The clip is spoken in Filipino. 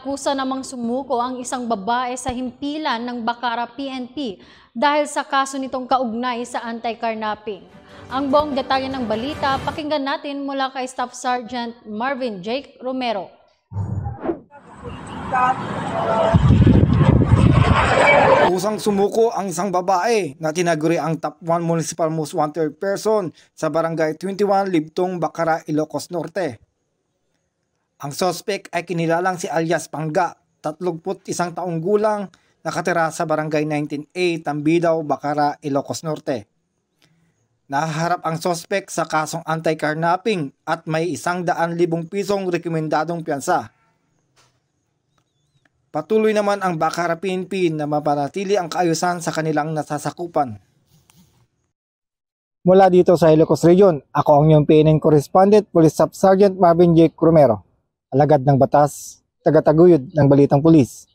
Kusa namang sumuko ang isang babae sa himpilan ng Bakara PNP dahil sa kaso nitong kaugnay sa anti-carnapping. Ang buong detalye ng balita, pakinggan natin mula kay Staff Sergeant Marvin Jake Romero. Usang sumuko ang isang babae na tinaguri ang top 1 municipal most wanted person sa barangay 21 Libtong, Bakara, Ilocos Norte. Ang sospek ay kinilalang si alias Pangga, 31 taong gulang, nakatira sa barangay 19A, Tambidaw, Bacara, Ilocos Norte. Nahaharap ang sospek sa kasong anti-carnapping at may isang daan libong pisong rekomendadong piyansa. Patuloy naman ang Bacara PNP na mapanatili ang kaayusan sa kanilang nasasakupan. Mula dito sa Ilocos Region, ako ang iyong PNN Correspondent, Police Sub Sergeant Marvin J. Romero alagad ng batas, tagataguyod ng balitang pulis.